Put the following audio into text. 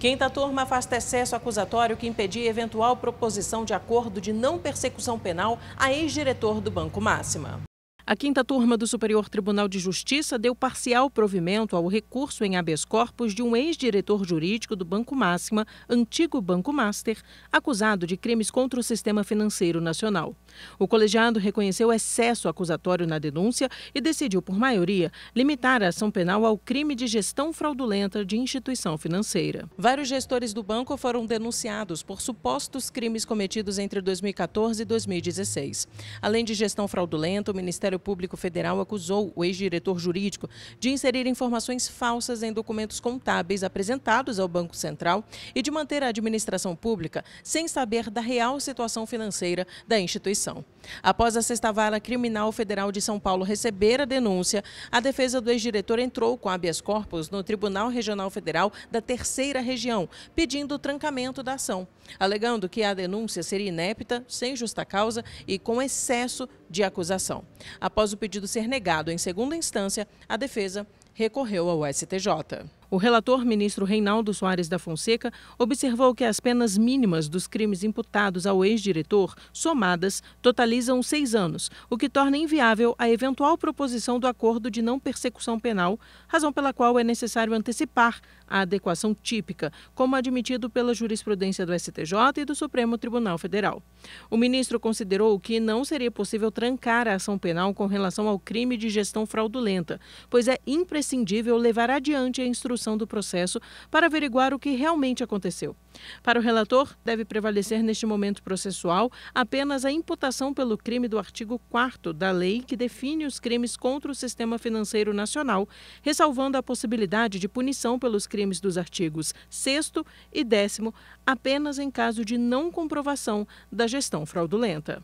Quinta turma afasta excesso acusatório que impedia eventual proposição de acordo de não persecução penal a ex-diretor do Banco Máxima. A quinta turma do Superior Tribunal de Justiça deu parcial provimento ao recurso em habeas corpus de um ex-diretor jurídico do Banco Máxima, antigo Banco Master, acusado de crimes contra o sistema financeiro nacional. O colegiado reconheceu excesso acusatório na denúncia e decidiu, por maioria, limitar a ação penal ao crime de gestão fraudulenta de instituição financeira. Vários gestores do banco foram denunciados por supostos crimes cometidos entre 2014 e 2016. Além de gestão fraudulenta, o Ministério Ministério Público Federal acusou o ex-diretor jurídico de inserir informações falsas em documentos contábeis apresentados ao Banco Central e de manter a administração pública sem saber da real situação financeira da instituição. Após a sexta vara criminal federal de São Paulo receber a denúncia, a defesa do ex-diretor entrou com habeas corpus no Tribunal Regional Federal da Terceira Região, pedindo o trancamento da ação, alegando que a denúncia seria inepta, sem justa causa e com excesso de acusação. Após o pedido ser negado em segunda instância, a defesa recorreu ao STJ. O relator, ministro Reinaldo Soares da Fonseca, observou que as penas mínimas dos crimes imputados ao ex-diretor, somadas, totalizam seis anos, o que torna inviável a eventual proposição do acordo de não persecução penal, razão pela qual é necessário antecipar a adequação típica, como admitido pela jurisprudência do STJ e do Supremo Tribunal Federal. O ministro considerou que não seria possível trancar a ação penal com relação ao crime de gestão fraudulenta, pois é imprescindível levar adiante a instrução do processo para averiguar o que realmente aconteceu. Para o relator, deve prevalecer neste momento processual apenas a imputação pelo crime do artigo 4 da lei que define os crimes contra o sistema financeiro nacional, ressalvando a possibilidade de punição pelos crimes dos artigos 6 e 10 apenas em caso de não comprovação da gestão fraudulenta.